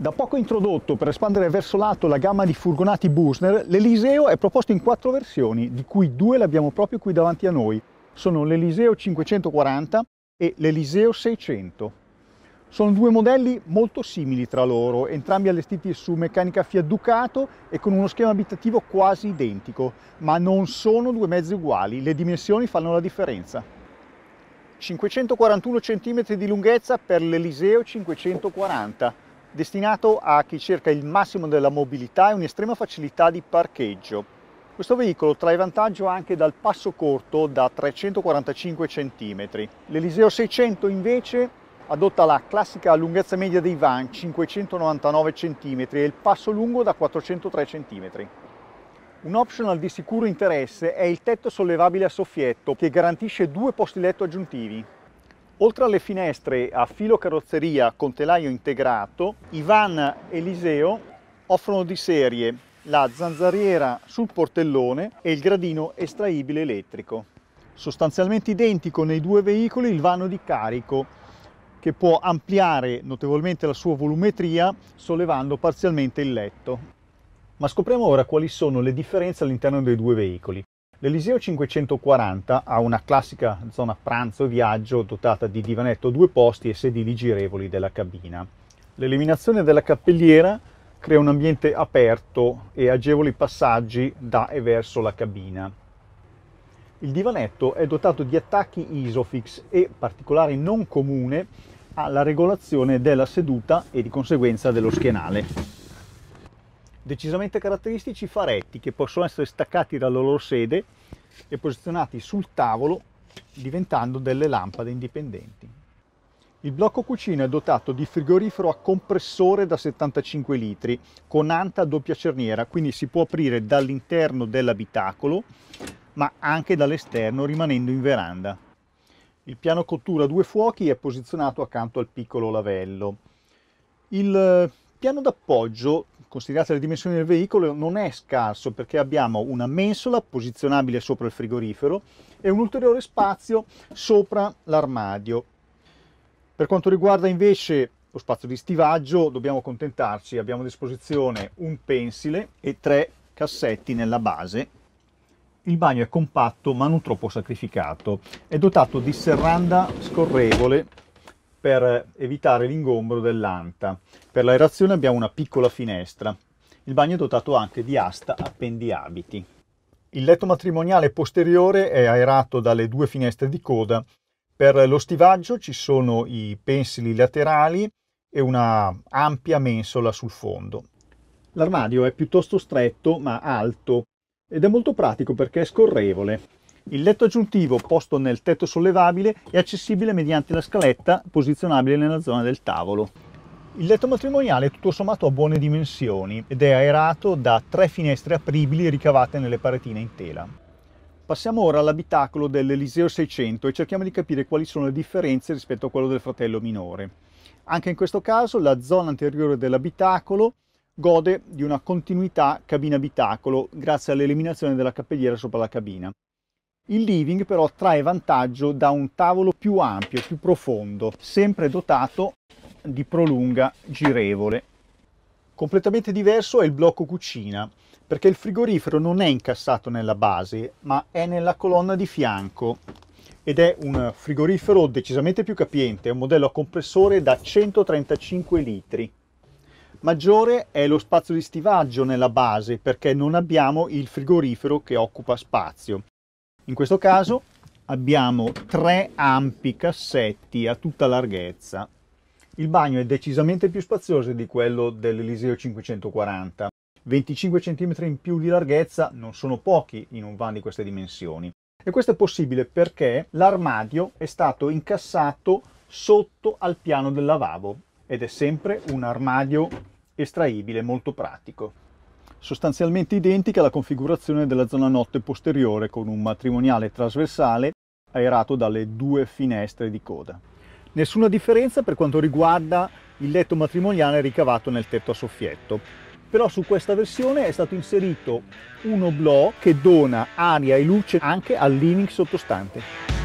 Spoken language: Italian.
Da poco introdotto per espandere verso l'alto la gamma di furgonati Busner, l'Eliseo è proposto in quattro versioni, di cui due l'abbiamo proprio qui davanti a noi. Sono l'Eliseo 540 e l'Eliseo 600. Sono due modelli molto simili tra loro, entrambi allestiti su meccanica Fiat Ducato e con uno schema abitativo quasi identico, ma non sono due mezzi uguali, le dimensioni fanno la differenza. 541 cm di lunghezza per l'Eliseo 540 destinato a chi cerca il massimo della mobilità e un'estrema facilità di parcheggio. Questo veicolo trae vantaggio anche dal passo corto da 345 cm. L'Eliseo 600 invece adotta la classica lunghezza media dei van 599 cm e il passo lungo da 403 cm. Un optional di sicuro interesse è il tetto sollevabile a soffietto che garantisce due posti letto aggiuntivi. Oltre alle finestre a filo carrozzeria con telaio integrato, i van Eliseo offrono di serie la zanzariera sul portellone e il gradino estraibile elettrico. Sostanzialmente identico nei due veicoli il vano di carico che può ampliare notevolmente la sua volumetria sollevando parzialmente il letto. Ma scopriamo ora quali sono le differenze all'interno dei due veicoli. L'Eliseo 540 ha una classica zona pranzo e viaggio dotata di divanetto due posti e sedili girevoli della cabina. L'eliminazione della cappelliera crea un ambiente aperto e agevoli passaggi da e verso la cabina. Il divanetto è dotato di attacchi Isofix e, particolare non comune, alla regolazione della seduta e di conseguenza dello schienale decisamente caratteristici faretti che possono essere staccati dalla loro sede e posizionati sul tavolo diventando delle lampade indipendenti. Il blocco cucina è dotato di frigorifero a compressore da 75 litri con anta a doppia cerniera, quindi si può aprire dall'interno dell'abitacolo ma anche dall'esterno rimanendo in veranda. Il piano cottura a due fuochi è posizionato accanto al piccolo lavello. Il eh, piano d'appoggio considerate le dimensioni del veicolo, non è scarso perché abbiamo una mensola posizionabile sopra il frigorifero e un ulteriore spazio sopra l'armadio. Per quanto riguarda invece lo spazio di stivaggio dobbiamo contentarci, abbiamo a disposizione un pensile e tre cassetti nella base. Il bagno è compatto ma non troppo sacrificato, è dotato di serranda scorrevole per evitare l'ingombro dell'anta. Per l'aerazione abbiamo una piccola finestra. Il bagno è dotato anche di asta appendiabiti. Il letto matrimoniale posteriore è aerato dalle due finestre di coda. Per lo stivaggio ci sono i pensili laterali e una ampia mensola sul fondo. L'armadio è piuttosto stretto ma alto ed è molto pratico perché è scorrevole. Il letto aggiuntivo posto nel tetto sollevabile è accessibile mediante la scaletta posizionabile nella zona del tavolo. Il letto matrimoniale è tutto sommato ha buone dimensioni ed è aerato da tre finestre apribili ricavate nelle paretine in tela. Passiamo ora all'abitacolo dell'Eliseo 600 e cerchiamo di capire quali sono le differenze rispetto a quello del fratello minore. Anche in questo caso la zona anteriore dell'abitacolo gode di una continuità cabina-abitacolo grazie all'eliminazione della cappelliera sopra la cabina. Il living però trae vantaggio da un tavolo più ampio, più profondo, sempre dotato di prolunga girevole. Completamente diverso è il blocco cucina, perché il frigorifero non è incassato nella base, ma è nella colonna di fianco ed è un frigorifero decisamente più capiente, è un modello a compressore da 135 litri. Maggiore è lo spazio di stivaggio nella base perché non abbiamo il frigorifero che occupa spazio. In questo caso abbiamo tre ampi cassetti a tutta larghezza. Il bagno è decisamente più spazioso di quello dell'Eliseo 540. 25 cm in più di larghezza non sono pochi in un van di queste dimensioni. E questo è possibile perché l'armadio è stato incassato sotto al piano del lavabo ed è sempre un armadio estraibile molto pratico sostanzialmente identica alla configurazione della zona notte posteriore con un matrimoniale trasversale aerato dalle due finestre di coda. Nessuna differenza per quanto riguarda il letto matrimoniale ricavato nel tetto a soffietto. Però su questa versione è stato inserito un oblò che dona aria e luce anche al living sottostante.